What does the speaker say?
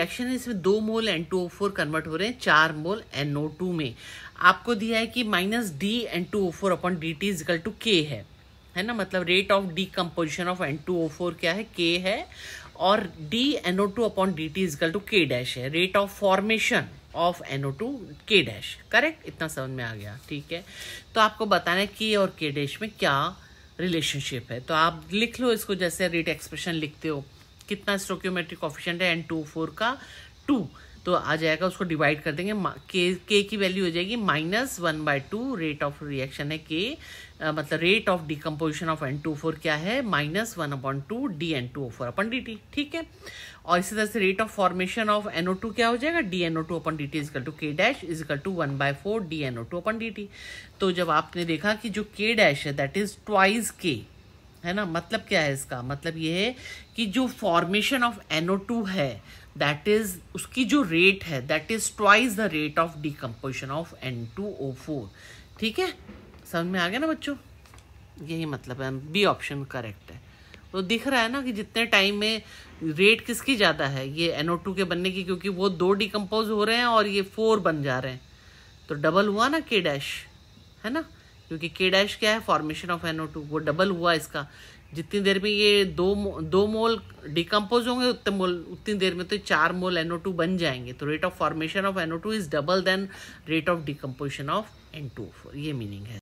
reaction है इसमें दो mole N two O four convert हो रहे हैं चार मोल एन ओ टू में आपको दिया है कि minus D N two O four upon D T is equal to K है है ना मतलब rate of decomposition of N two O four क्या है के है और D N O two upon D T is equal to K dash है rate of formation of N O two K dash correct इतना समझ में आ गया ठीक है तो आपको बताना है के और के डैश में क्या रिलेशनशिप है तो आप लिख लो इसको जैसे रेट एक्सप्रेशन लिखते हो कितना स्टोक्योमेट्रिक ऑफिशेंट है एन टू फोर का टू तो आ जाएगा उसको डिवाइड कर देंगे के के की वैल्यू हो जाएगी minus one by two rate of reaction है के आ, मतलब rate of decomposition of N two four क्या है minus one upon two D N two four upon D T ठीक है और इसी तरह से rate of formation of N O two क्या हो जाएगा D N O two upon D T is equal to K dash is equal to one by four D N O two upon D T तो जब आपने देखा कि जो के डैश है दैट इज ट्वाइस के है ना मतलब क्या है इसका मतलब ये है कि जो फॉर्मेशन ऑफ एनओ है दैट इज उसकी जो रेट है that is twice the rate of decomposition of N two O four ठीक है समझ में आ गया ना बच्चों यही मतलब है बी ऑप्शन करेक्ट है तो दिख रहा है ना कि जितने टाइम में रेट किसकी ज़्यादा है ये एनओ के बनने की क्योंकि वो दो डिकम्पोज हो रहे हैं और ये फोर बन जा रहे हैं तो डबल हुआ ना के डैश है ना क्योंकि के डैश क्या है फॉर्मेशन ऑफ एनओ टू वो डबल हुआ इसका जितनी देर में ये दो दो मोल डिकम्पोज होंगे उतने मोल उतनी देर में तो चार मोल एनओ टू बन जाएंगे तो rate of formation of N O two is double than rate of decomposition of N two ये मीनिंग है